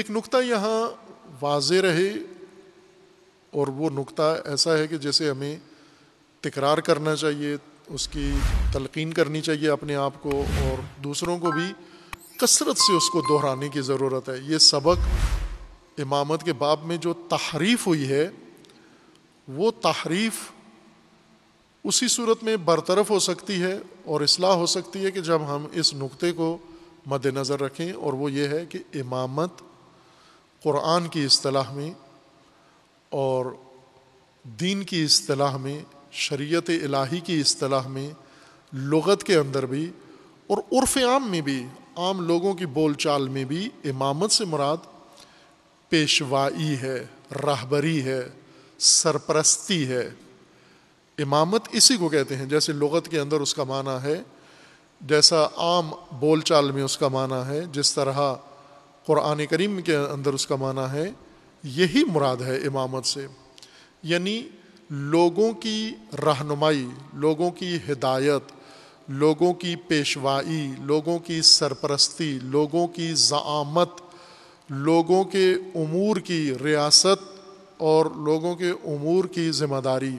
एक नुक्ता यहाँ वाज रहे और वो नुकता ऐसा है कि जैसे हमें तकरार करना चाहिए उसकी तलकिन करनी चाहिए अपने आप को और दूसरों को भी कसरत से उसको दोहराने की ज़रूरत है ये सबक इमामत के बाब में जो तहरीफ हुई है वो तहरीफ़ उसी सूरत में बरतरफ हो सकती है और असलाह हो सकती है कि जब हम इस नुक्ते को मद्दनज़र रखें और वो ये है कि इमामत क़ुरान की अतलाह में और दीन की अतलाह में शरीयत इलाही की अतलाह में लगत के अंदर भी और उर्फ आम में भी आम लोगों की बोल चाल में भी इमामत से मुराद पेशवाई है राहबरी है सरपरस्ती है इमामत इसी को कहते हैं जैसे लगत के अंदर उसका माना है जैसा आम बोल चाल में उसका माना है जिस तरह क़ुरान करीम के अंदर उसका माना है यही मुराद है इमामत से यानी लोगों की रहनुमाई लोगों की हिदायत लोगों की पेशवाई लोगों की सरपरस्ती लोगों की ज़ामत लोगों के अमूर की रियासत और लोगों के अमूर की ज़िम्मेदारी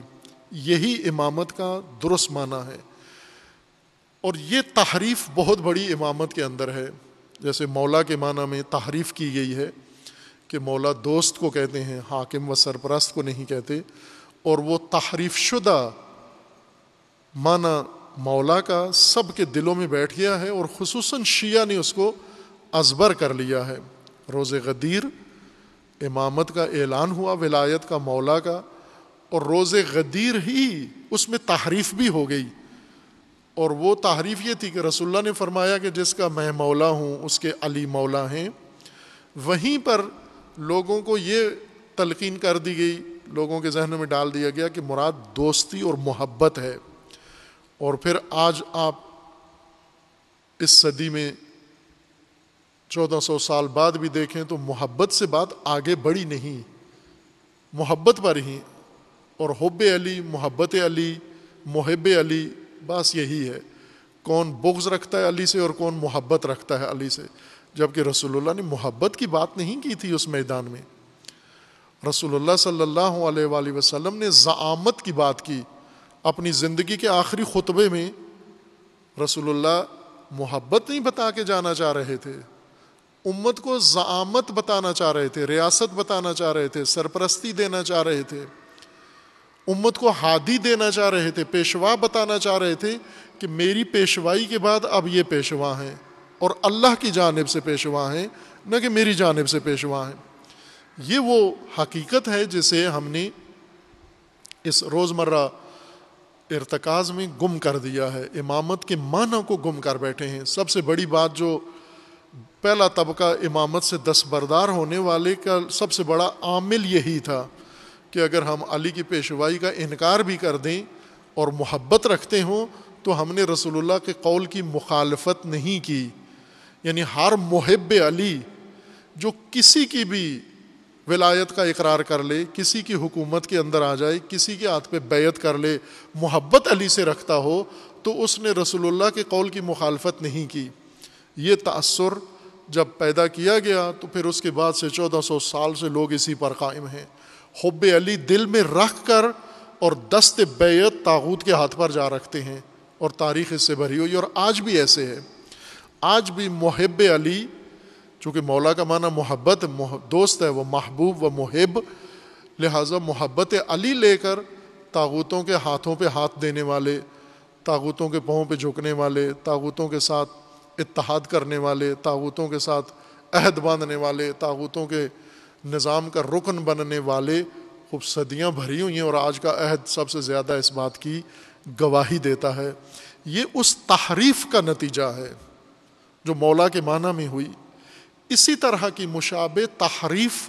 यही इमामत का दुरुस्त माना है और ये तहरीफ़ बहुत बड़ी इमामत के अंदर है जैसे मौला के माना में तहरीफ़ की गई है कि मौला दोस्त को कहते हैं हाकिम व सरपरस्त को नहीं कहते और वो तहरीफ शुदा माना मौला का सब के दिलों में बैठ गया है और खसूस शिया ने उसको अजबर कर लिया है रोज़ गदीर इमामत का ऐलान हुआ विलायत का मौला का और रोज़ गदीर ही उसमें तहरीफ भी हो गई और वो तारीफ ये थी कि रसुल्ला ने फरमाया कि जिसका मैं मौला हूँ उसके अली मौला हैं वहीं पर लोगों को ये तलकिन कर दी गई लोगों के जहनों में डाल दिया गया कि मुराद दोस्ती और मोहब्बत है और फिर आज आप इस सदी में चौदह सौ साल बाद भी देखें तो मोहब्बत से बात आगे बढ़ी नहीं मोहब्बत पर ही और हब्ब अली मोहब्बत अली मोहब अली बस यही है कौन बुग्ज रखता है अली से और कौन मोहब्बत रखता है अली से जबकि रसोल्ला ने मोहब्बत की बात नहीं की थी उस मैदान में रसोल्ला सल्लल्लाहु अलैहि वसल्लम ने ज़ामत की बात की अपनी ज़िंदगी के आखिरी खुतबे में रसोल्ला मोहब्बत नहीं बता के जाना चाह रहे थे उम्मत को ज़ामत बताना चाह रहे थे रियासत बताना चाह रहे थे सरपरस्ती देना चाह रहे थे उम्मत को हादी देना चाह रहे थे पेशवा बताना चाह रहे थे कि मेरी पेशवाई के बाद अब ये पेशवा हैं और अल्लाह की जानब से पेशवा हैं न कि मेरी जानब से पेशवा हैं ये वो हकीकत है जिसे हमने इस रोज़मर्रा इरतकाज़ में गुम कर दिया है इमामत के माना को गुम कर बैठे हैं सबसे बड़ी बात जो पहला तबका इमामत से दस्तबरदार होने वाले का सबसे बड़ा आमिल यही था कि अगर हम अली की पेशवाई का इनकार भी कर दें और मोहब्बत रखते हों तो हमने रसूलुल्लाह के कौल की मुखालफत नहीं की यानी हर मुहब अली जो किसी की भी विलायत का इकरार कर ले किसी की हुकूमत के अंदर आ जाए किसी के हाथ पे बैत कर ले मोहब्बत अली से रखता हो तो उसने रसूलुल्लाह के कौल की मुखालफत नहीं की ये तसर जब पैदा किया गया तो फिर उसके बाद से चौदह सौ साल से लोग इसी पर कायम हैं हब्ब अली दिल में रख कर और दस्त बैत ताबूत के हाथ पर जा रखते हैं और तारीख इससे भरी हुई और आज भी ऐसे है आज भी महब अली चूँकि मौला का माना मोहब्बत दोस्त है वो महबूब व महब लिहाजा मोहब्बत अली लेकर तागूतों के हाथों पर हाथ देने वाले तागूतों के पाँव पर झुकने वाले तागूतों के साथ इतिहाद करने वाले तागूतों के साथ अहद बांधने वाले तागूतों के निज़ाम का रुकन बनने वाले खूब सदियाँ भरी हुई हैं और आज का अहद सबसे ज़्यादा इस बात की गवाही देता है ये उस तहरीफ का नतीजा है जो मौला के माना में हुई इसी तरह की मुशाब तहरीफ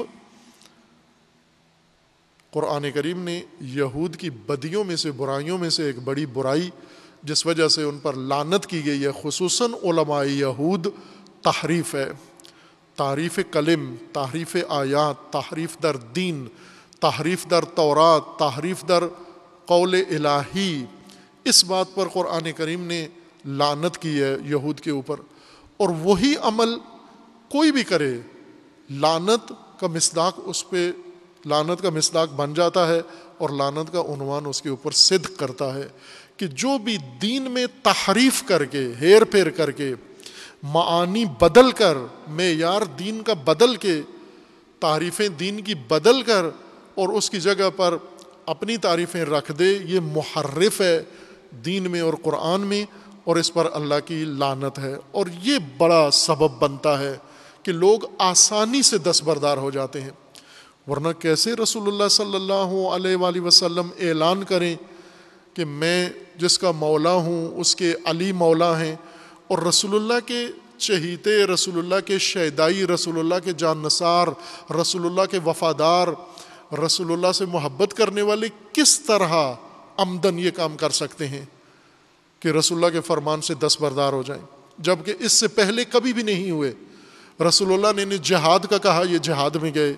क़ुरान करीम ने यहूद की बदियों में से बुराइयों में से एक बड़ी बुराई जिस वजह से उन पर लानत की गई है खसूस यहूद तहरीफ है तारीफ़ कलम तारीफ़ आयात तहरीफ़ दर दीन तहरीफ़ दर तौरात तारीफ दर कौल इलाही इस बात पर क़ुरान करीम ने लानत की है यहूद के ऊपर और वही अमल कोई भी करे लानत का मसदाक उस पर लानत का मसदाक बन जाता है और लानत का उनवान उसके ऊपर सिद्ध करता है कि जो भी दीन में तहरीफ़ करके हेर फेर करके मानी बदल कर मैार दीन का बदल के तारीफ़ें दीन की बदल कर और उसकी जगह पर अपनी तारीफ़ें रख दे ये महर्रफ है दीन में और क़ुरान में और इस पर अल्लाह की लानत है और ये बड़ा सबब बनता है कि लोग आसानी से दस्तबरदार हो जाते हैं वरना कैसे रसूलुल्लाह सल्लल्लाहु अलैहि वसल्लम ऐलान करें कि मैं जिसका मौला हूँ उसके अली मौला हैं और रसूलुल्लाह के चहीते रसूलुल्लाह के शैदाई रसूलुल्लाह के जान नसार रसूलुल्लाह के वफ़ादार रसूलुल्लाह से मोहब्बत करने वाले किस तरह आमदन ये काम कर सकते हैं कि रसूलुल्लाह के फरमान से दस बरदार हो जाएं जबकि इससे पहले कभी भी नहीं हुए रसूलुल्लाह ने, ने जहाद का कहा ये जहाद में गए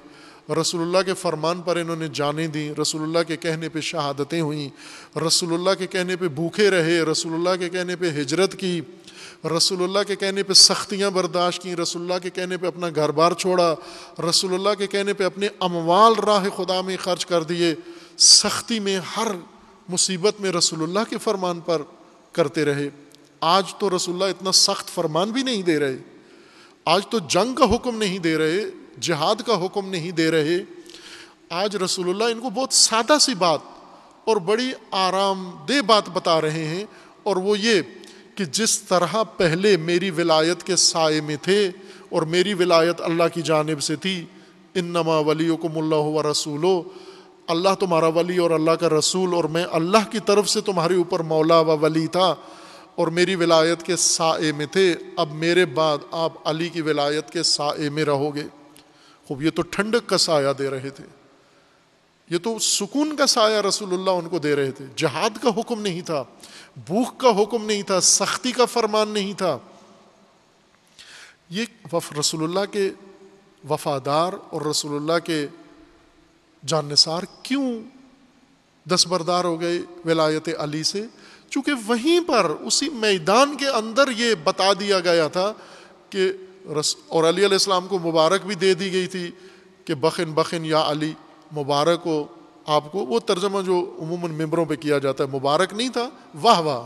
रसूलुल्लाह के फरमान पर इन्होंने जाने दी रसूलुल्लाह के कहने पे शहादतें हुई रसूलुल्लाह के कहने पे भूखे रहे रसूलुल्लाह के कहने पे हिजरत की रसूलुल्लाह के कहने पे सख्तियां बर्दाश्त की रसूलुल्लाह के कहने पे अपना घर बार छोड़ा रसूलुल्लाह के कहने पे अपने अमवाल राह खुदा में खर्च कर दिए सख्ती में हर मुसीबत में रसूलुल्लाह के फरमान पर करते रहे आज तो रसूलुल्लाह इतना सख्त फरमान भी नहीं दे रहे आज तो जंग का हुक्म नहीं दे रहे जहाद का हुक्म नहीं दे रहे आज रसूलुल्लाह इनको बहुत सादा सी बात और बड़ी आरामदेह बात बता रहे हैं और वो ये कि जिस तरह पहले मेरी विलायत के साय में थे और मेरी विलायत अल्लाह की जानब से थी इन नमा वली को व रसूलो अल्लाह तुम्हारा वली और अल्लाह का रसूल और मैं अल्लाह की तरफ से तुम्हारे ऊपर मौला व वली था और मेरी विलायत के साए में थे अब मेरे बाद आप अली की विलायत के साए में रहोगे खूब ये तो ठंडक का साया दे रहे थे ये तो सुकून का साया रसूलुल्लाह उनको दे रहे थे जहाद का हुक्म नहीं था भूख का हुक्म नहीं था सख्ती का फरमान नहीं था ये वफ रसूलुल्लाह के वफादार और रसूलुल्लाह के जानसार क्यों दसबरदार हो गए विलायत अली से चूंकि वहीं पर उसी मैदान के अंदर ये बता दिया गया था कि रस और अली अलैहिस्सलाम को मुबारक भी दे दी गई थी कि बखिन बखिन या अली मुबारक हो आपको वो तर्जमा जो उमूमन मेम्बरों पर किया जाता है मुबारक नहीं था वाह वाह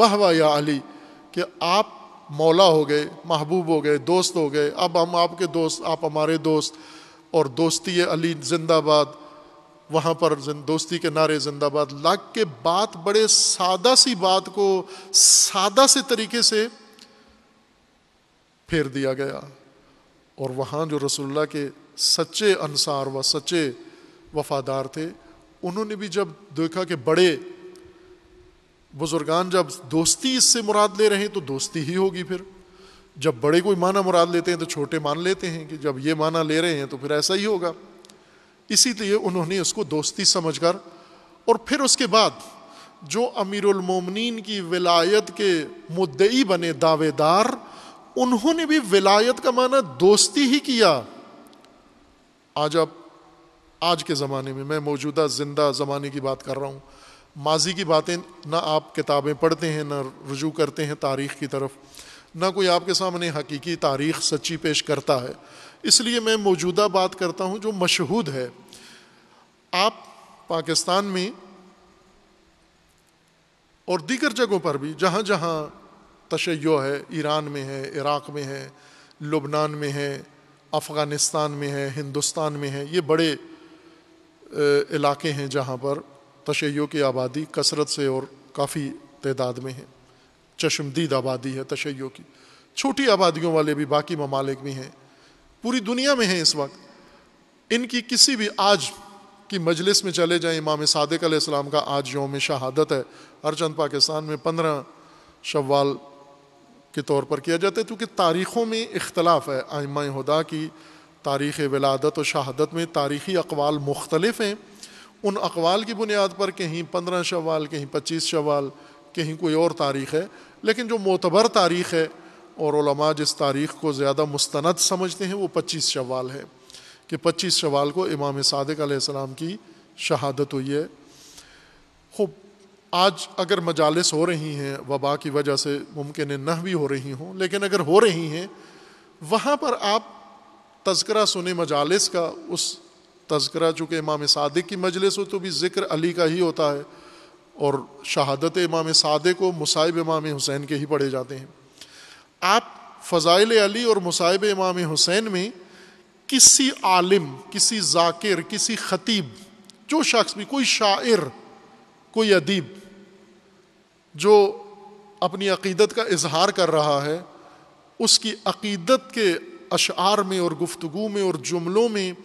वाह वाह या अली कि आप मौला हो गए महबूब हो गए दोस्त हो गए अब हम आपके दोस्त आप हमारे दोस्त और दोस्ती अली जिंदाबाद वहाँ पर दोस्ती के नारे जिंदाबाद लाग के बात बड़े सादा सी बात को सादा से तरीके से फेर दिया गया और वहाँ जो रसुल्ला के सच्चे अनसार व सच्चे वफादार थे उन्होंने भी जब देखा कि बड़े बुजुर्गान जब दोस्ती इससे मुराद ले रहे हैं तो दोस्ती ही होगी फिर जब बड़े कोई माना मुराद लेते हैं तो छोटे मान लेते हैं कि जब ये माना ले रहे हैं तो फिर ऐसा ही होगा इसीलिए उन्होंने उसको दोस्ती समझकर और फिर उसके बाद जो अमीरुलमोमिन की विलायत के मुद्दई बने दावेदार उन्होंने भी विलायत का माना दोस्ती ही किया आज आप आज के ज़माने में मैं मौजूदा ज़िंदा ज़माने की बात कर रहा हूँ माजी की बातें ना आप किताबें पढ़ते हैं ना रुजू करते हैं तारीख़ की तरफ ना कोई आपके सामने हकीकी तारीख़ सच्ची पेश करता है इसलिए मैं मौजूदा बात करता हूँ जो मशहूद है आप पाकिस्तान में और दीगर जगहों पर भी जहाँ जहाँ तशैय है ईरान में है इराक़ में है लुबनान में है अफ़गानिस्तान में है हिंदुस्तान में है ये बड़े इलाके हैं जहाँ पर तशैयों की आबादी कसरत से और काफ़ी तदाद में है चश्मदीद आबादी है तशैयों की छोटी आबादियों वाले भी बाकी ममालिक भी हैं पूरी दुनिया में हैं इस वक्त इनकी किसी भी आज की मजलिस में चले जाएं इमाम सदक का आज योम शहादत है हर चंद पाकिस्तान में पंद्रह शवाल के तौर पर किया जाता है क्योंकि तारीख़ों में इख्तलाफ है आयमा हदा की तारीख़ विलादत और शहादत में तारीख़ी अकवाल मुख्तलिफ़ हैं उन अकवाल की बुनियाद पर कहीं पंद्रह शवाल कहीं पच्चीस शवाल कहीं कोई और तारीख़ है लेकिन जो मोतबर तारीख़ है और जिस तारीख़ को ज़्यादा मुस्ंद समझते हैं वो पच्चीस शवाल है कि पच्चीस शवाल को इमाम सदक आसमाम की शहादत हुई है आज अगर मजालस हो रही हैं वबा की वजह से मुमकिन न भी हो रही हों लेकिन अगर हो रही हैं वहाँ पर आप तस्करा सुने मजालस का उस तस्करा चूँकि इमाम सादक की मजलिस हो तो भी ज़िक्र अली का ही होता है और शहादत इमाम सादक व मुसाहिब इमाम हुसैन के ही पढ़े जाते हैं आप फ़ज़ाइल अली और मुसाइब इमाम हुसैन में किसी आलिम किसी जाकिर किसी ख़तीब जो शख्स भी कोई शायर कोई अदीब जो अपनी अकीदत का इजहार कर रहा है उसकी अकीदत के अशार में और गुफ्तु में और जुमलों में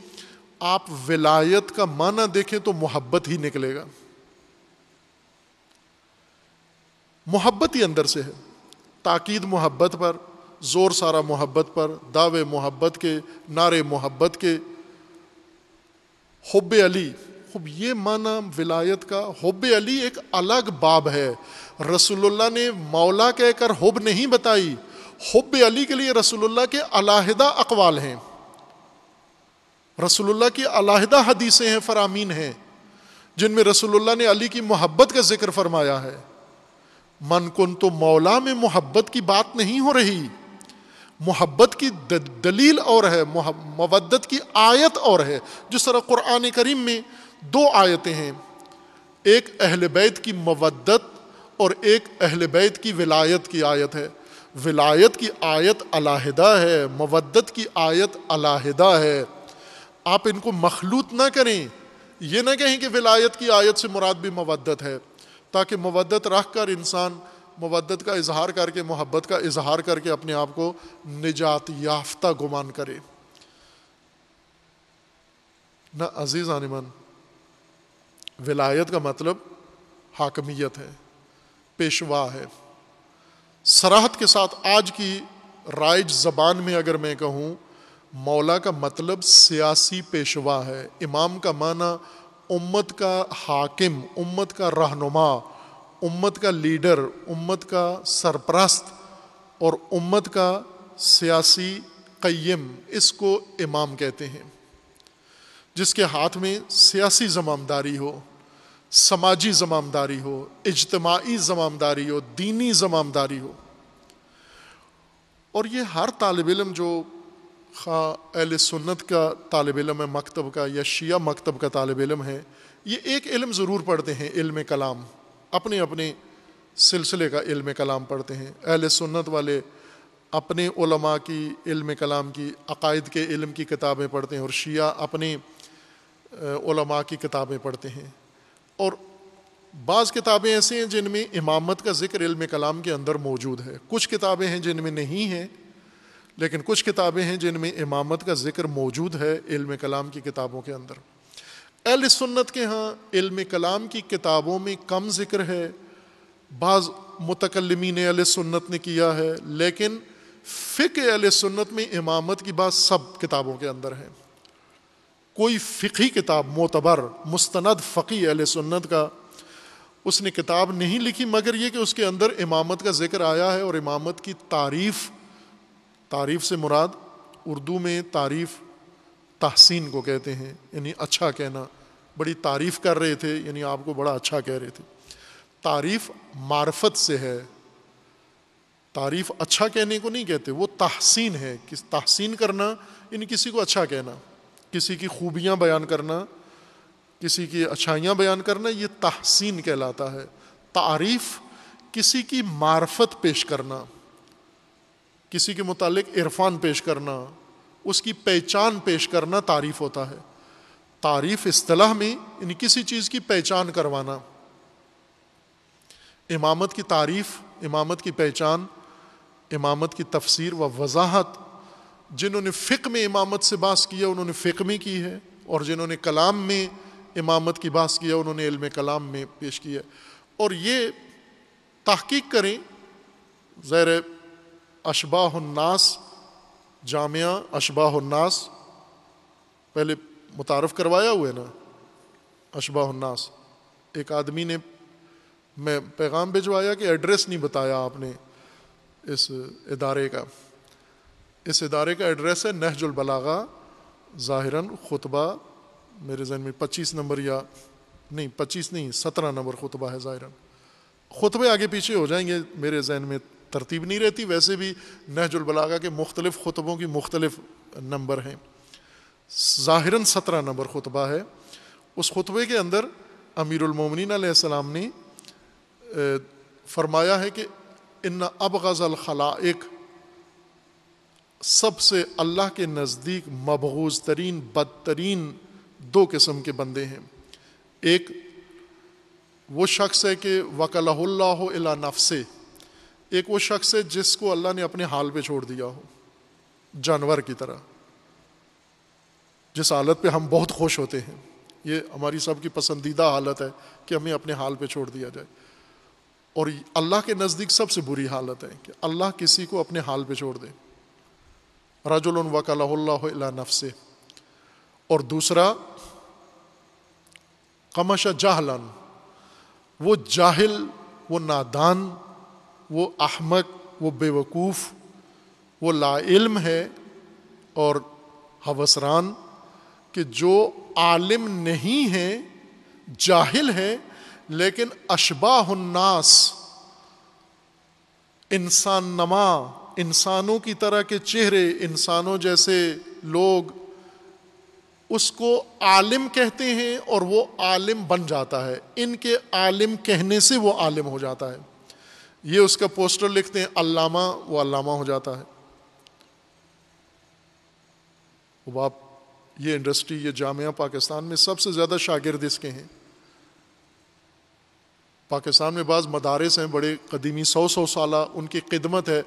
आप विलायत का माना देखें तो मोहब्बत ही निकलेगा मोहब्बत ही अंदर से है ताकीद मोहब्बत पर ज़ोर सारा मोहब्बत पर दावे मोहब्बत के नारे मोहब्बत के हब अली खूब ये माना विलायत का हब अली एक अलग बाब है रसूलुल्लाह ने मौला कहकर हब नहीं बताई हब अली के लिए रसूलुल्लाह के अलाहदा अकवाल हैं रसूलुल्लाह की अलाहदा हदीसें हैं फरामीन हैं जिनमें रसूलुल्लाह ने अली की मोहब्बत का जिक्र फरमाया है मन कुन तो मौला में मोहब्बत की बात नहीं हो रही मोहब्बत की दलील और है मवदत की आयत और है जिस तरह कुरान करीम में दो आयतें हैं एक अहल बैत की मवदत और एक अहल बैत की विलायत की आयत है विलायत की आयत अलाहदा है मवदत की आयत अलाहिदा है आप इनको मखलूत ना करें यह ना कहें कि विलायत की आयत से मुराद भी मवदत है ताकि मवदत रख कर इंसान मवदत का इजहार करके मोहब्बत का इजहार करके अपने आप को निजात याफ्ता गुमान करे ना अजीज़ आनिमन विलायत का मतलब हाकमियत है पेशवा है सराहत के साथ आज की राइज ज़बान में अगर मैं कहूँ मौला का मतलब सियासी पेशवा है इमाम का माना उम्मत का हाकिम उम्मत का रहनुमा उम्मत का लीडर उम्मत का सरपरस्त और उम्मत का सियासी कय्यम इसको इमाम कहते हैं जिसके हाथ में सियासी जमामदारी हो समाजी जमामदारी हो इजतमाही जमामदारी हो दीनी जमामदारी हो और ये हर तालब इलम जो खा अहल सुन्नत का तालब इलम है मकतब का या शिया मकतब का तालब इलम है ये एक इलम ज़रूर पढ़ते हैं इल्म कलाम अपने अपने सिलसिले का इल्म कलाम पढ़ते हैं अहल सुन्नत वाले अपने उलमा की इल्म कलाम की अकायद के इल्म की किताबें पढ़ते हैं और शिया अपने ओलमा की किताबें पढ़ते हैं और बाज़ किताबें ऐसी हैं जिनमें इमामत का जिक्र इल्म कलाम के अंदर मौजूद है कुछ किताबें हैं जिनमें नहीं हैं लेकिन कुछ किताबें हैं जिनमें इमामत का जिक्र मौजूद है इल्म कलाम की किताबों के अंदर अहल सुन्नत के यहाँ इल्म कलाम की किताबों में कम जिक्र है बाज़ मतकलमी ने अल सुन्नत ने किया है लेकिन फ़िक अल सुन्नत में इमामत की बात सब किताबों के अंदर है कोई फ़िकी किताब मोतबर मुस्तनद फ़की अल सुन्नत का उसने किताब नहीं लिखी मगर ये कि उसके अंदर इमामत का जिक्र आया है और इमामत की तारीफ़ तारीफ़ से मुराद उर्दू में तारीफ़ तहसिन को कहते हैं यानी अच्छा कहना बड़ी तारीफ़ कर रहे थे यानी आपको बड़ा अच्छा कह रहे थे तारीफ़ मार्फत से है तारीफ़ अच्छा कहने को नहीं कहते वो तहसिन है किस तहसिन करना यानी किसी को अच्छा कहना किसी की खूबियाँ बयान करना किसी की अच्छाइयाँ बयान करना ये तहसीन कहलाता है तारीफ किसी की मार्फत पेश करना किसी के मुतालिक इरफान पेश करना उसकी पहचान पेश करना तारीफ होता है तारीफ असलाह में इन किसी चीज़ की पहचान करवाना इमामत की तारीफ इमामत की पहचान इमामत की तफसीर व वजाहत जिन्होंने फ़िक में इमामत से बास किया उन्होंने फ़िक में की है और जिन्होंने कलाम में इमामत की बास किया उन्होंने इल्म कलाम में पेश किया है और ये तहकीक करें ज़ैर अशबाहनास जामिया उन्नास पहले मुतारफ़ करवाया हुआ है ना उन्नास एक आदमी ने मैं पैगाम भिजवाया कि एड्रेस नहीं बताया आपने इस इदारे का इस इदारे का एड्रेस है नहजुलबलागा ज़ाहिरन खुतबा मेरे जहन में पच्चीस नंबर या नहीं पच्चीस नहीं सत्रह नंबर खुतबा है ज़ाहिरन खुतबे आगे पीछे हो जाएंगे मेरे जहन में तरतीब नहीं रहती वैसे भी नहजुलबलागा के मुख्तलिफ़ खुतबों की मुख्तलिफ़ नंबर हैं ज़ाहिरा सत्रह नंबर खुतबा है उस खुतबे के अंदर अमीरमिन सलाम ने फरमाया है कि इन्ना अब गज़ल खलाक सबसे अल्लाह के नज़दीक मबगूज़ तरीन बदतरीन दो किस्म के बंदे हैं एक वो शख्स है कि वकल्ला इला नफसे एक वो शख्स है जिसको अल्लाह ने अपने हाल पर छोड़ दिया हो जानवर की तरह जिस हालत पर हम बहुत खुश होते हैं ये हमारी सब की पसंदीदा हालत है कि हमें अपने हाल पर छोड़ दिया जाए और अल्लाह के नज़दीक सबसे बुरी हालत है कि अल्लाह किसी को अपने हाल पे छोड़ दे रजुल वकल्ला नफ से और दूसरा कमश जाहलन वो जाहिल वो नादान वो अहमक वो बेवकूफ़ वो लाइल्म है और हवसरान कि जो आलिम नहीं है जाहिल है लेकिन अशबाहन्नास इंसान नमा इंसानों की तरह के चेहरे इंसानों जैसे लोग उसको आलिम कहते हैं और वो आलिम बन जाता है इनके आलिम कहने से वो आलिम हो जाता है ये उसका पोस्टर लिखते हैं अल्लामा वो अल्लामा हो जाता है अब आप ये इंडस्ट्री ये जामिया पाकिस्तान में सबसे ज़्यादा शागिर्द इसके हैं पाकिस्तान में बाज़ मदारस हैं बड़े कदीमी सौ सौ साल उनकी खिदमत है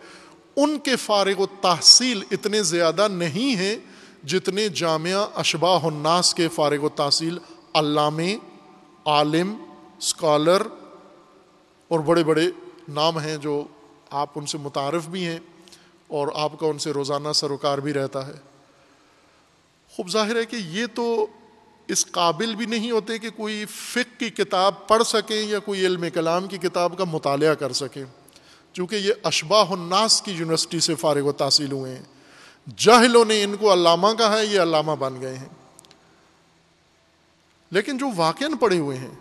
उनके फ़ारग व तहसील इतने ज़्यादा नहीं हैं जितने जामिया अशबाहन्नास के फ़ारग तहसील अल्लामे आलिम स्कॉलर और बड़े बड़े नाम हैं जो आप उनसे मुतारफ़ भी हैं और आपका उनसे रोज़ाना सरोकार भी रहता है खूब जाहिर है कि ये तो इस काबिल भी नहीं होते कि कोई फ़िक की किताब पढ़ सकें या कोई इल्म कलाम की किताब का मुताल कर सकें चूँकि ये अशबाहन्नास की यूनिवर्सिटी से फारग व तहसील हुए हैं जाहिलों ने इनको अलामा कहा है ये अलामा बन गए हैं लेकिन जो वाक पढ़े हुए हैं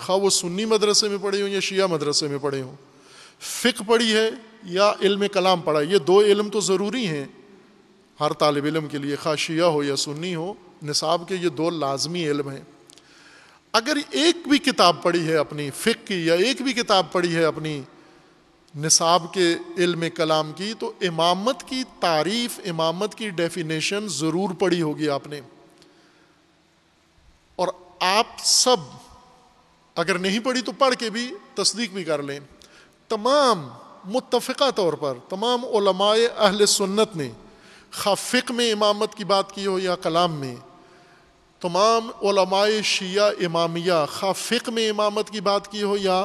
खा वो सुन्नी मदरसे में पढ़े हों या शिया मदरसे में पढ़े हों फ पढ़ी है या इल्म कलाम पढ़ा ये दो इल्म तो ज़रूरी हैं हर तालब इलम के लिए खा शिया हो या सुन्नी हो निसाब के ये दो लाजमी इल्म हैं अगर एक भी किताब पढ़ी है अपनी फ़िक की या एक भी किताब पढ़ी है अपनी निसाब के इल्म कलाम की तो इमामत की तारीफ इमामत की डेफिनेशन ज़रूर पढ़ी होगी आपने और आप सब अगर नहीं पढ़ी तो पढ़ के भी तस्दीक भी कर लें तमाम मुतफ़ा तौर पर तमाम अहल सुन्नत ने खाफिक में इमामत की बात की हो या कलाम में तमाम शिया इमामिया खाफिक में इमामत की बात की हो या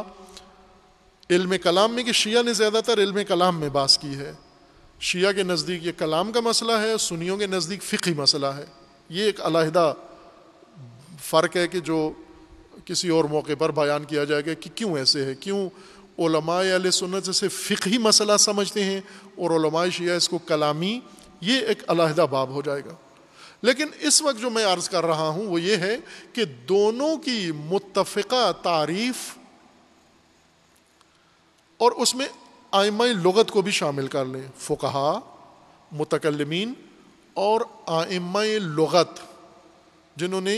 इल्म कलाम में कि शिया ने ज़्यादातर इल्म कलाम में बास की है शिया के नज़दीक ये कलाम का मसला है सुनियों के नज़दीक फ़िकी मसला है ये एक अलहदा फ़र्क है कि जो किसी और मौके पर बयान किया जाएगा कि क्यों ऐसे है क्यों ओलमाए सुन्नत जैसे फ़िकी मसला समझते हैं और ओलमाए शिया इसको कलामी ये एक अलहदा बाब हो जाएगा लेकिन इस वक्त जो मैं अर्ज़ कर रहा हूँ वो ये है कि दोनों की मुतफ़ा तारीफ़ और उसमें आयमा लगत को भी शामिल कर लें फ़ुकहा मतकलमीन और आयमा लगत जिन्होंने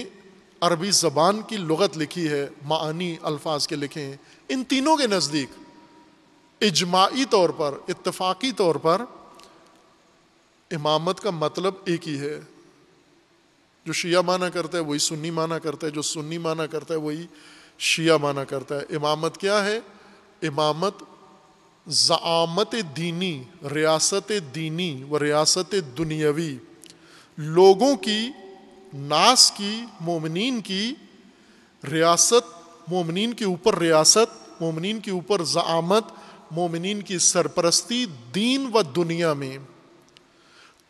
अरबी ज़बान की लगत लिखी है मानी अल्फाज के लिखे हैं इन तीनों के नज़दीक इजमाही तौर पर इतफ़ाकी तौर पर इमामत का मतलब एक ही है जो शिया माना करता है वही सुन्नी माना करता है जो सुन्नी माना करता है वही शिया माना करता है इमामत क्या है इमामत ज़ामत दीनी रियासत दीनी व रियासत दुनियावी लोगों की नास की मोमिन की रियासत मोमिन के ऊपर रियासत मोमिन के ऊपर ज़ामत मोमिन की सरपरस्ती दीन व दुनिया में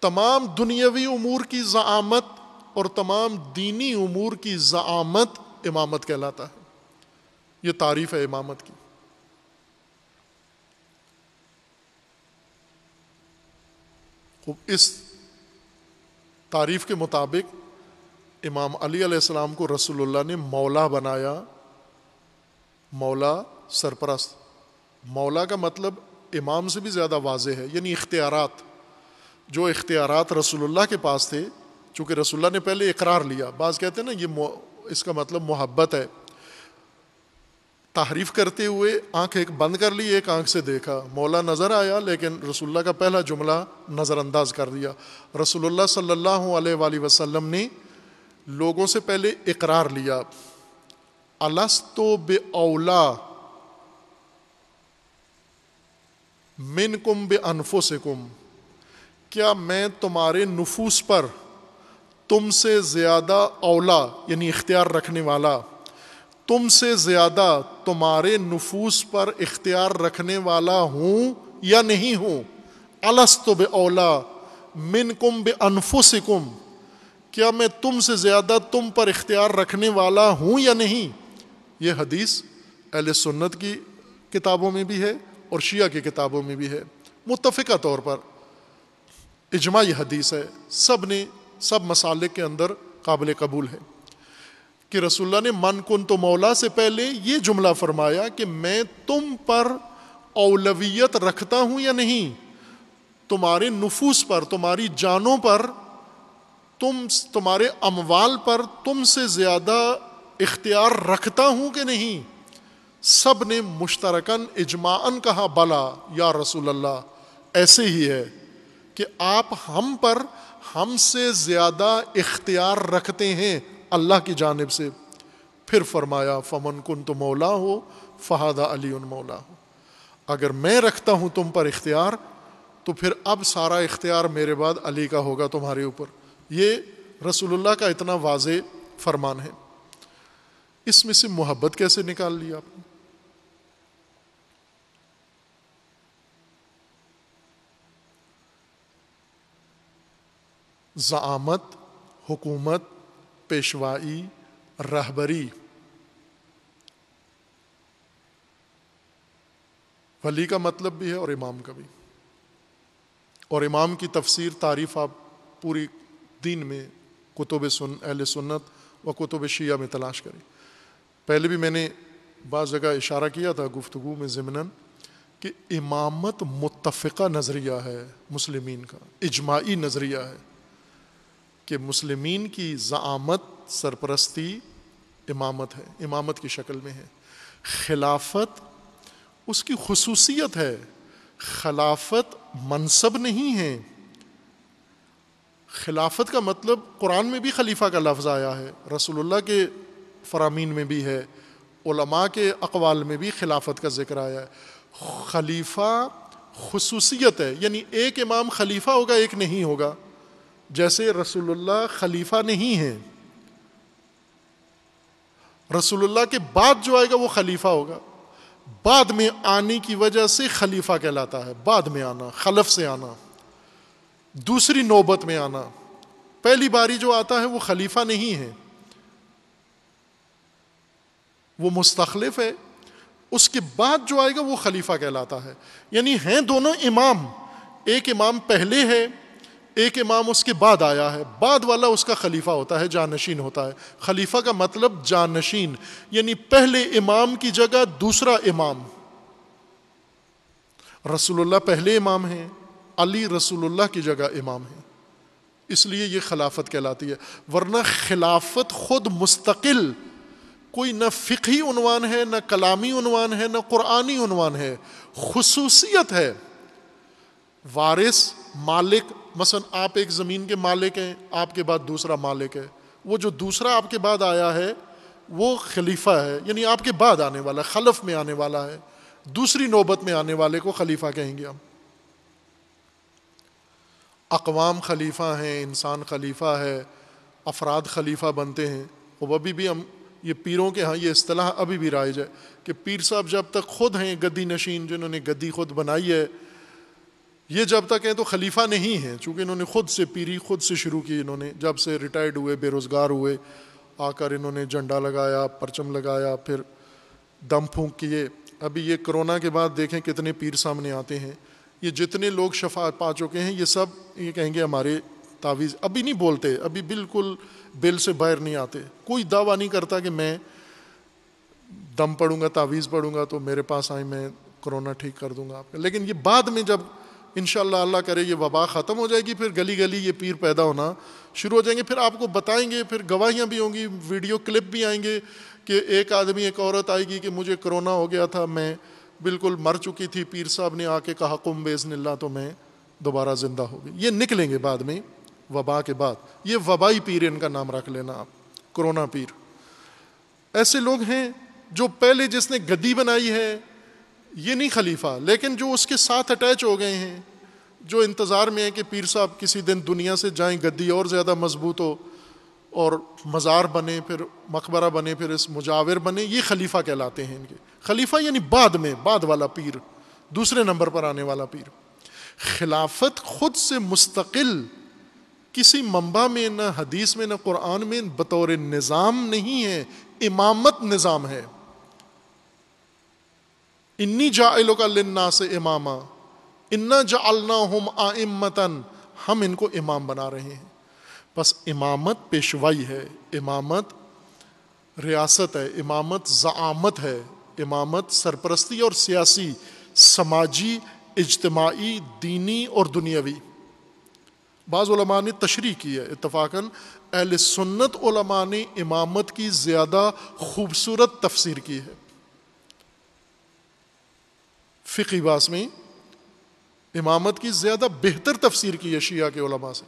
तमाम दुनियावी उमूर की ज़ामत और तमाम दीनी उमूर की ज़ामत इमामत कहलाता है ये तारीफ़ है इमामत की इस तारीफ के मुताबिक इमाम अली अलैहिस्सलाम को रसूलुल्लाह ने मौला बनाया मौला सरपरस्त मौला का मतलब इमाम से भी ज़्यादा वाज है यानी इख्तियारत जो इख्तियारत रसूलुल्लाह के पास थे चूँकि रसुल्ला ने पहले इकरार लिया बाज़ कहते हैं ना ये इसका मतलब मोहब्बत है तारीफ करते हुए आंख एक बंद कर ली एक आंख से देखा मौला नज़र आया लेकिन रसुल्ला का पहला जुमला नज़रअंदाज कर दिया रसोल्ला सल्ला अलैहि ने लोगों से पहले इकरार लिया तो बे अवला मिन कुम बे अनफो से कुम क्या मैं तुम्हारे नफूस पर तुमसे ज़्यादा अवला यानी इख्तियार रखने वाला तुम से ज़्यादा तुम्हारे नफूस पर इख्तियार रखने वाला हूँ या नहीं हूँ अलस्त बे ओला मिन कुम बे अनफुसकुम क्या मैं तुम से ज़्यादा तुम पर इख्तियार रखने वाला हूँ या नहीं यह हदीस अहल सुन्नत की किताबों में भी है और शिया की किताबों में भी है मुतफ़ा तौर पर इजमा यह हदीस है सब ने सब मसाले के अंदर काबिल कबूल है कि रसुल्ला ने मन कन तो मौला से पहले ये जुमला फरमाया कि मैं तुम पर अवलवियत रखता हूँ या नहीं तुम्हारे नफूस पर तुम्हारी जानों पर तुम तुम्हारे अमवाल पर तुम से ज़्यादा इख्तियार रखता हूँ कि नहीं सब ने मुश्तरकन इजमान कहा बला या रसोल्ला ऐसे ही है कि आप हम पर हम से ज़्यादा इख्तियार रखते हैं अल्लाह की जानब से फिर फरमाया फमन कुन तो मौला हो फ़हादा अली उन मौला हो अगर मैं रखता हूँ तुम पर इख्तियार तो फिर अब सारा इख्तियार मेरे बाद अली का होगा तुम्हारे ऊपर ये रसूलुल्लाह का इतना वाज फरमान है इसमें से मोहब्बत कैसे निकाल ली आपने ज़ामत हुकूमत पेशवाई रहबरी वली का मतलब भी है और इमाम का भी और इमाम की तफसीर तारीफ आप पूरी दिन में कुतुब सुन अहल सुन्नत व कुतुब शिया में तलाश करें पहले भी मैंने बाद जगह इशारा किया था गुफ्तगु में ज़मनन कि इमामत मुतफ़ा नज़रिया है मुसलमिन का इजमाही नज़रिया है कि मुस्लिमीन की ज़ामत सरपरस्ती इमामत है इमामत की शक्ल में है खिलाफत उसकी खसूसियत है खिलाफत मनसब नहीं है खिलाफत का मतलब कुरान में भी खलीफा का लफ्ज़ आया है रसोल्ला के फराम में भी है उलमा के अकवाल में भी खिलाफत का जिक्र आया है खलीफा खसूसियत है यानी एक इमाम खलीफा होगा एक नहीं होगा जैसे रसूलुल्लाह खलीफा नहीं है रसूलुल्लाह के बाद जो आएगा वो खलीफा होगा बाद में आने की वजह से खलीफा कहलाता है बाद में आना खलफ से आना दूसरी नौबत में आना पहली बारी जो आता है वो खलीफा नहीं है वो मुस्तखलिफ है उसके बाद जो आएगा वो खलीफा कहलाता है यानी हैं दोनों इमाम एक इमाम पहले है एक इमाम उसके बाद आया है बाद वाला उसका खलीफा होता है जानशीन होता है खलीफा का मतलब जानशीन यानी पहले इमाम की जगह दूसरा इमाम रसूलुल्लाह पहले इमाम हैं अली रसूलुल्लाह की जगह इमाम हैं इसलिए यह खिलाफत कहलाती है वरना खिलाफत खुद मुस्तकिल कोई ना फ़िकी उनवान है न कलामी उनवान है ना क़ुरानी उनवान है खसूसियत है वारिस मालिक मसन आप एक ज़मीन के मालिक हैं आपके बाद दूसरा मालिक है वो जो दूसरा आपके बाद आया है वो खलीफा है यानी आपके बाद आने वाला है खलफ में आने वाला है दूसरी नौबत में आने वाले को खलीफा कहेंगे हम अकवाम खलीफा हैं इंसान खलीफा है अफराद खलीफा बनते हैं और अभी भी हम ये पीरों के हाँ ये असलाह अभी भी राइज है कि पीर साहब जब तक खुद हैं गद्दी नशीन जिन्होंने गद्दी खुद बनाई है ये जब तक हैं तो खलीफा नहीं हैं चूँकि इन्होंने खुद से पीरी खुद से शुरू की इन्होंने जब से रिटायर्ड हुए बेरोज़गार हुए आकर इन्होंने झंडा लगाया परचम लगाया फिर दम फूंक किए अभी ये कोरोना के बाद देखें कितने पीर सामने आते हैं ये जितने लोग शफा पा चुके हैं ये सब ये कहेंगे हमारे तावीज़ अभी नहीं बोलते अभी बिल्कुल बिल से बाहर नहीं आते कोई दावा नहीं करता कि मैं दम पढ़ूंगा तावीज़ पढ़ूंगा तो मेरे पास आए मैं कोरोना ठीक कर दूंगा आपका लेकिन ये बाद में जब इन अल्लाह करे ये वबा ख़त्म हो जाएगी फिर गली गली ये पीर पैदा होना शुरू हो जाएंगे फिर आपको बताएंगे फिर गवाहियाँ भी होंगी वीडियो क्लिप भी आएंगे कि एक आदमी एक औरत आएगी कि मुझे करोना हो गया था मैं बिल्कुल मर चुकी थी पीर साहब ने आके कहा कुम बेजनिल्ला तो मैं दोबारा ज़िंदा हो गई ये निकलेंगे बाद में वबा के बाद ये वबाई पीर इनका नाम रख लेना आप करोना पीर ऐसे लोग हैं जो पहले जिसने गद्दी बनाई है ये नहीं खलीफा लेकिन जो उसके साथ अटैच हो गए हैं जो इंतज़ार में है कि पीर साहब किसी दिन दुनिया से जाए गद्दी और ज़्यादा मजबूत हो और मज़ार बने फिर मकबरा बने फिर इस मुजाविर बने ये खलीफा कहलाते हैं इनके खलीफा यानी बाद में बाद वाला पीर दूसरे नंबर पर आने वाला पीर खिलाफत खुद से मुस्तकिल किसी मम्बा में न हदीस में न कुरान में बतौर निज़ाम नहीं है इमामत निज़ाम है इन्नी जाइलो का लन्ना से इमामा इन्ना जालना हम आमतन हम इनको इमाम बना रहे हैं बस इमामत पेशवाई है इमामत रियासत है इमामत ज़ामत है इमामत सरपरस्ती और सियासी समाजी इजतमाही दीनी और दुनियावी बाज़ा ने तशरी की है इतफ़ाक़न अहल सुन्नत ने इमामत की ज़्यादा खूबसूरत तफसीर की है फ़िकी बास में इमामत की ज़्यादा बेहतर तफसीर की है शिया के उलमा से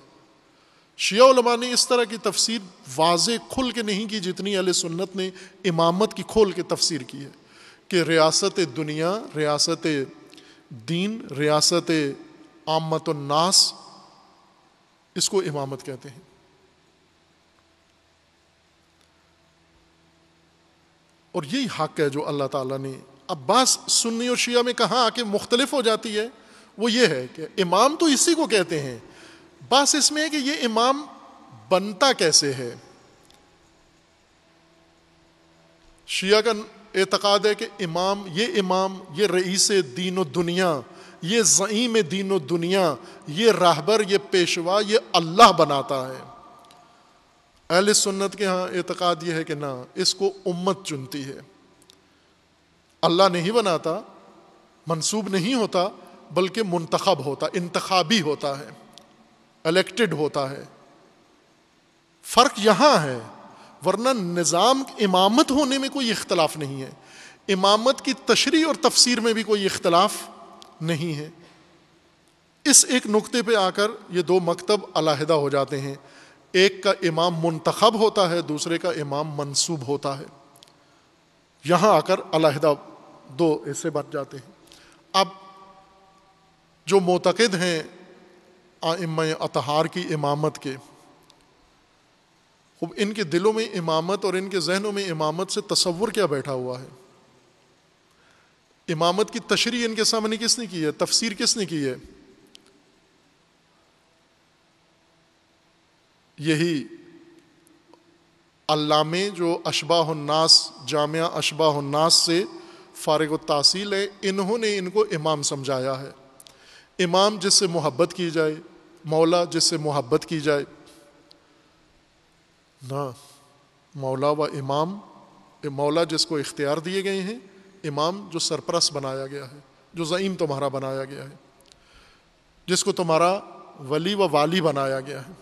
शिया उलमा ने इस तरह की तफसीर वाज खुल के नहीं की जितनी अल सुन्नत ने इमामत की खोल के तफसीर की है कि रियासत दुनिया रियासत दीन रियासत आमतनास इसको इमामत कहते हैं और यही हक है जो अल्लाह ताला ने अब्बास सुन्नी और शिया में कहाँ आके मुख्तलिफ हो जाती है वो ये है कि इमाम तो इसी को कहते हैं बस इसमें है कि ये इमाम बनता कैसे है शिया का एतक़ाद है कि इमाम ये इमाम ये रईस दीन दुनिया ये जईम दीन दुनिया ये राहबर ये पेशवा ये अल्लाह बनाता है अहल सुन्नत के यहाँ एतक़ाद ये है कि ना इसको उम्मत चुनती है अल्लाह नहीं बनाता मंसूब नहीं होता बल्कि मुंतखब होता इंतखाबी होता है इलेक्टेड होता है फ़र्क यहां है वरना निज़ाम इमामत होने में कोई इख्तलाफ नहीं है इमामत की तशरी और तफसीर में भी कोई इख्तलाफ नहीं है इस एक नुकते पर आकर यह दो मकतब अलहदा हो जाते हैं एक का इमाम मुंतखब होता है दूसरे का इमाम मनसूब होता है यहां आकर अलहदा दो ऐसे बच जाते हैं अब जो मोतकद हैं आम अतहार की इमामत के अब इनके दिलों में इमामत और इनके जहनों में इमामत से तस्वुर क्या बैठा हुआ है इमामत की तशरी इनके सामने किसने की है तफसीर किसने की है यही अलामे जो अशबाहन्नास जामिया अशबा उन्नास से फ़ारग तासील हैं इन्होंने इनको इमाम समझाया है इमाम जिससे मोहब्बत की जाए मौला जिससे मोहब्बत की जाए ना मौला व इमाम मौला जिसको इख्तियार दिए गए हैं इमाम जो सरपरस बनाया गया है जो ज़ईम तुम्हारा बनाया गया है जिसको तुम्हारा वली व वाली बनाया गया है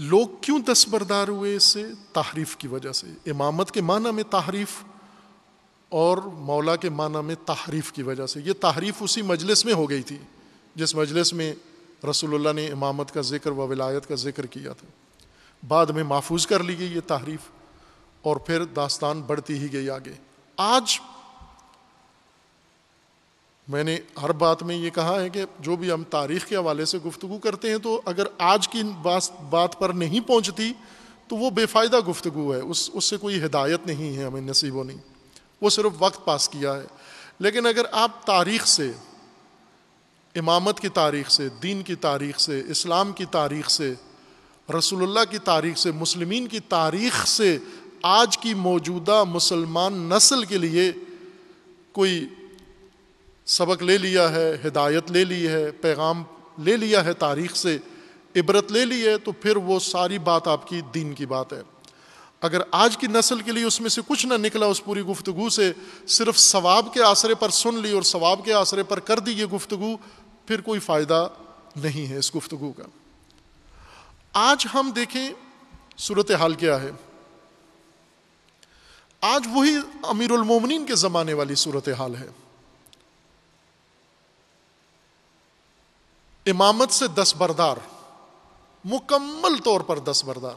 लोग क्यों दस्बरदार हुए इससे तहरीफ की वजह से इमामत के माना में तहरीफ और मौला के माना में तहरीफ की वजह से ये तहरीफ उसी मजलिस में हो गई थी जिस मजलिस में रसूलुल्लाह ने इमामत का जिक्र व विलायत का जिक्र किया था बाद में महफूज कर ली गई ये तहरीफ और फिर दास्तान बढ़ती ही गई आगे आज मैंने हर बात में ये कहा है कि जो भी हम तारीख़ के हवाले से गुफ्तु करते हैं तो अगर आज की बात बात पर नहीं पहुँचती तो वो बेफ़ायदा गुफ्तु है उस उससे कोई हिदायत नहीं है हमें नसीबों ने वो सिर्फ वक्त पास किया है लेकिन अगर आप तारीख़ से इमामत की तारीख़ से दीन की तारीख़ से इस्लाम की तारीख़ से रसोल्ला की तारीख़ से मुसलमिन की तारीख़ से आज की मौजूदा मुसलमान नस्ल के लिए कोई सबक ले लिया है हिदायत ले ली है पैगाम ले लिया है तारीख से इबरत ले ली है तो फिर वो सारी बात आपकी दीन की बात है अगर आज की नस्ल के लिए उसमें से कुछ ना निकला उस पूरी गुफ्तगु से सिर्फ सवाब के आसरे पर सुन ली और सवाब के आसरे पर कर दी ये गुफ्तगु फिर कोई फ़ायदा नहीं है इस गुफ्तगु का आज हम देखें सूरत हाल क्या है आज वही अमीरमिन के ज़माने वाली सूरत हाल है इमामत से दस बरदार मुकम्मल तौर पर दस बरदार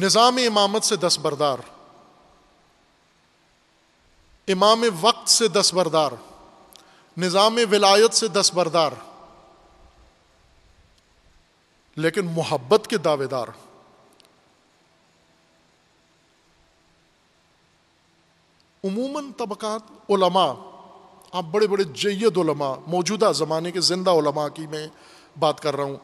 निज़ाम इमामत से दस बरदार इमाम वक्त से दस बरदार निज़ाम विलायत से दस बरदार लेकिन मोहब्बत के दावेदार उमूमन तबकात उलमा आप बड़े बड़े जैद उलमा मौजूदा ज़माने के जिंदा उलमा की मैं बात कर रहा हूँ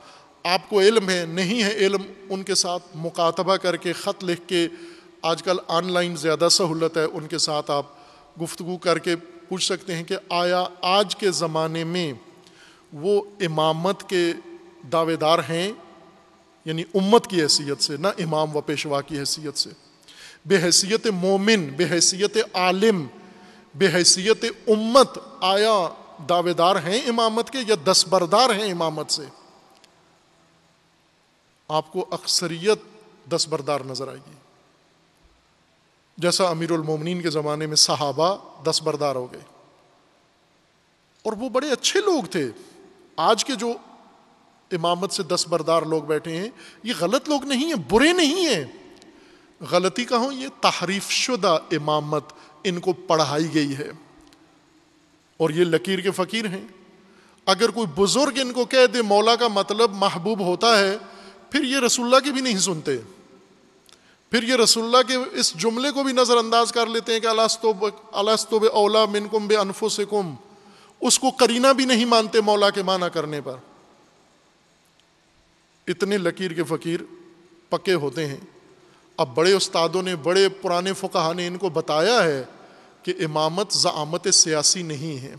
आपको इल्म है नहीं है इल्म उनके साथ मुकातबा करके ख़त लिख के आजकल ऑनलाइन ज़्यादा सहूलत है उनके साथ आप गुफ्तु करके पूछ सकते हैं कि आया आज के ज़माने में वो इमामत के दावेदार हैं यानी उम्मत की हैसियत से ना इमाम व पेशवा की हैसियत से बेहसीत मोमिन बेहसीत आलिम बेहसीत उम्मत आया दावेदार हैं इमामत के या दसबरदार हैं इमामत से आपको अक्सरियत दसबरदार नजर आएगी जैसा अमीर अमीरमिन के ज़माने में सहाबा दस बरदार हो गए और वो बड़े अच्छे लोग थे आज के जो इमामत से दस बरदार लोग बैठे हैं ये गलत लोग नहीं है बुरे नहीं है गलती का ये तहरीफ शुदा इमामत इनको पढ़ाई गई है और ये लकीर के फ़कीर हैं अगर कोई बुज़ुर्ग इनको कह दे मौला का मतलब महबूब होता है फिर ये रसुल्ला की भी नहीं सुनते फिर ये रसुल्ला के इस जुमले को भी नज़रअंदाज कर लेते हैं कि बे अलास्तोब ओला मिनकुम बे कुम उसको करीना भी नहीं मानते मौला के माना करने पर इतने लकीर के फ़कीर पक्के होते हैं अब बड़े उस्तादों ने बड़े पुराने फ़ुकाहा ने इनको बताया है कि इमामत ज़ामत सियासी नहीं है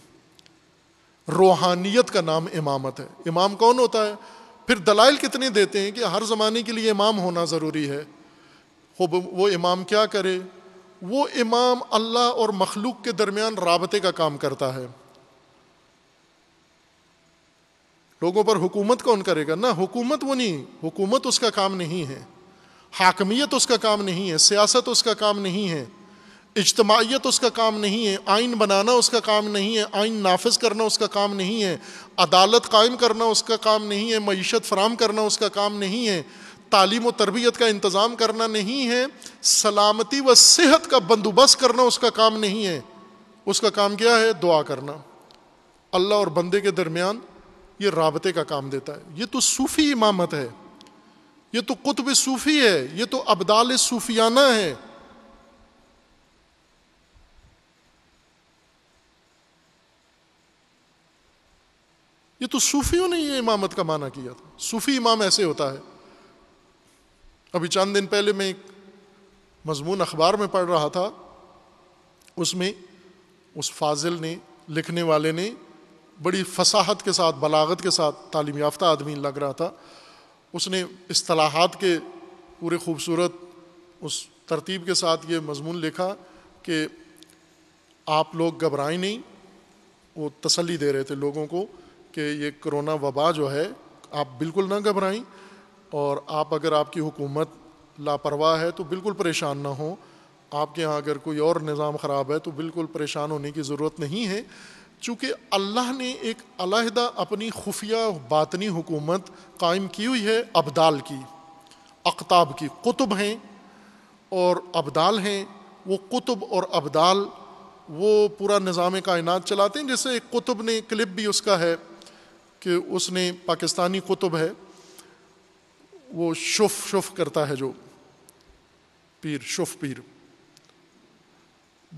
रूहानियत का नाम इमामत है इमाम कौन होता है फिर दलाइल कितने देते हैं कि हर ज़माने के लिए इमाम होना ज़रूरी है खूब वो इमाम क्या करे वो इमाम अल्लाह और मखलूक के दरमियान राबते का काम करता है लोगों पर हुकूमत कौन करेगा ना हुकूमत वो नहीं हुकूमत उसका काम नहीं है हाकमियत उसका काम नहीं है सियासत उसका काम नहीं है इजतमाहीत उसका काम नहीं है आइन बनाना उसका काम नहीं है आइन नाफज करना उसका काम नहीं है अदालत कायम करना उसका काम नहीं है मीशत फ्राहम करना उसका काम नहीं है तालीम तरबियत का इंतज़ाम करना नहीं है सलामती व सेहत का बंदोबस्त करना उसका काम नहीं है उसका काम क्या है दुआ करना अल्लाह और बंदे के दरमियान ये रबते का काम देता है ये तो सूफ़ी इमामत है ये तो कुतब सूफी है ये तो अबदाल सूफियाना है ये तो सूफियों ने ये इमामत का माना किया था सूफी इमाम ऐसे होता है अभी चंद दिन पहले मैं एक मजमून अखबार में पढ़ रहा था उसमें उस फाजिल ने लिखने वाले ने बड़ी फसाहत के साथ बलागत के साथ तालीम याफ्ता आदमी लग रहा था उसने असलाहत के पूरे खूबसूरत उस तरतीब के साथ ये मजमून लिखा कि आप लोग घबराएं नहीं वो तसली दे रहे थे लोगों को कि ये करोना वबा जो है आप बिल्कुल ना घबराएं और आप अगर आपकी हुकूमत लापरवाह है तो बिल्कुल परेशान ना हो आपके यहाँ अगर कोई और निज़ाम ख़राब है तो बिल्कुल परेशान होने की ज़रूरत नहीं है चूँकि अल्लाह ने एक अलहदा अपनी खुफिया बातनी हुकूमत कायम की हुई है अबदाल की अकताब की कुतुब हैं और अबदाल हैं वो कुतुब और अबदाल वो पूरा निज़ाम कायनात चलाते हैं जैसे एक कुतुब ने क्लिप भी उसका है कि उसने पाकिस्तानी कुतुब है वो शुफ शुफ करता है जो पीर शुफ पीर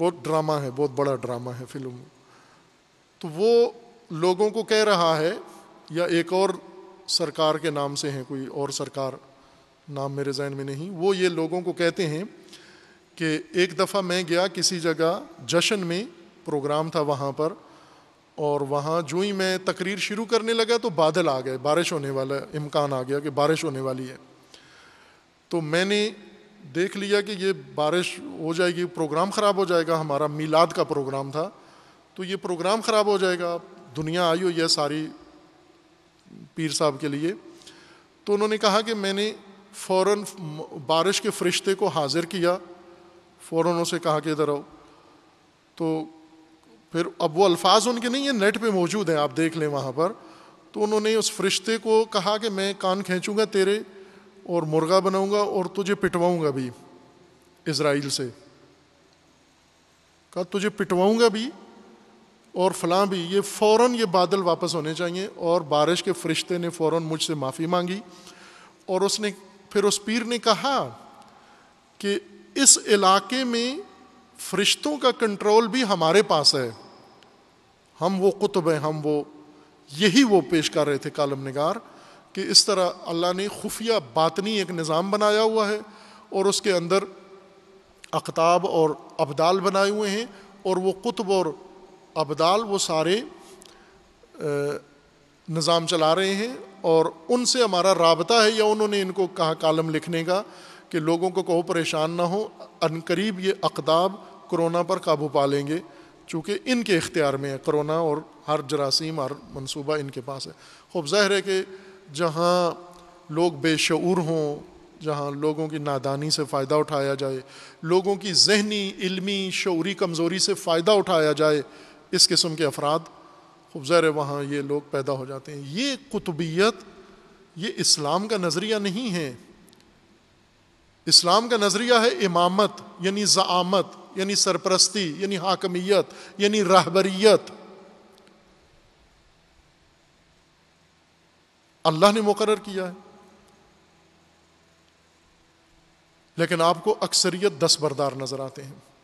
बहुत ड्रामा है बहुत बड़ा ड्रामा है फिल्म में तो वो लोगों को कह रहा है या एक और सरकार के नाम से हैं कोई और सरकार नाम मेरे जहन में नहीं वो ये लोगों को कहते हैं कि एक दफ़ा मैं गया किसी जगह जश्न में प्रोग्राम था वहाँ पर और वहाँ जो ही मैं तकरीर शुरू करने लगा तो बादल आ गए बारिश होने वाला इम्कान आ गया कि बारिश होने वाली है तो मैंने देख लिया कि ये बारिश हो जाएगी प्रोग्राम ख़राब हो जाएगा हमारा मीलाद का प्रोग्राम था तो ये प्रोग्राम ख़राब हो जाएगा दुनिया आई हुई है सारी पीर साहब के लिए तो उन्होंने कहा कि मैंने फ़ौर बारिश के फरिश्ते को हाजिर किया फ़ौर उसे कहा कि इधर आओ तो फिर अब वो अल्फाज उनके नहीं ये नेट पे मौजूद हैं आप देख लें वहाँ पर तो उन्होंने उस फरिश्ते को कहा कि मैं कान खींचूँगा तेरे और मुर्गा बनाऊँगा और तुझे पिटवाऊँगा भी इसराइल से कहा तुझे पिटवाऊँगा भी और फ़लाँ भी ये फ़ौर ये बादल वापस होने चाहिए और बारिश के फरिश्ते ने फ़ौर मुझसे माफ़ी मांगी और उसने फिर उस पीर ने कहा कि इस इलाके में फरिश्तों का कंट्रोल भी हमारे पास है हम वो कुतुब हैं हम वो यही वो पेश कर रहे थे कालम नगार कि इस तरह अल्लाह ने खुफिया बातनी एक निज़ाम बनाया हुआ है और उसके अंदर अखताब और अबदाल बनाए हुए हैं और वो कुतुब और अबदाल वो सारे निज़ाम चला रहे हैं और उनसे हमारा रबता है या उन्होंने इनको कहा कालम लिखने का कि लोगों को कहो परेशान ना हो अनकरीब ये अकदाब कोरोना पर काबू पा लेंगे चूँकि इनके इख्तियार में है करोना और हर जरासीम हर मनसूबा इनके पास है खूब ज़ाहिर है कि जहाँ लोग बेशूर हों जहाँ लोगों की नादानी से फ़ायदा उठाया जाए लोगों की जहनी इलमी शौरी कमज़ोरी से फ़ायदा उठाया जाए इस किस्म के अफराद खूब ज़र वहाँ ये लोग पैदा हो जाते हैं ये कुतुबियत ये इस्लाम का नज़रिया नहीं है इस्लाम का नज़रिया है इमामत यानी ज़ामत यानी सरपरस्ती यानी हाकमियत यानी रहबरीत अल्लाह ने मुकरर किया है लेकिन आपको अक्सरियत दस बरदार नज़र आते हैं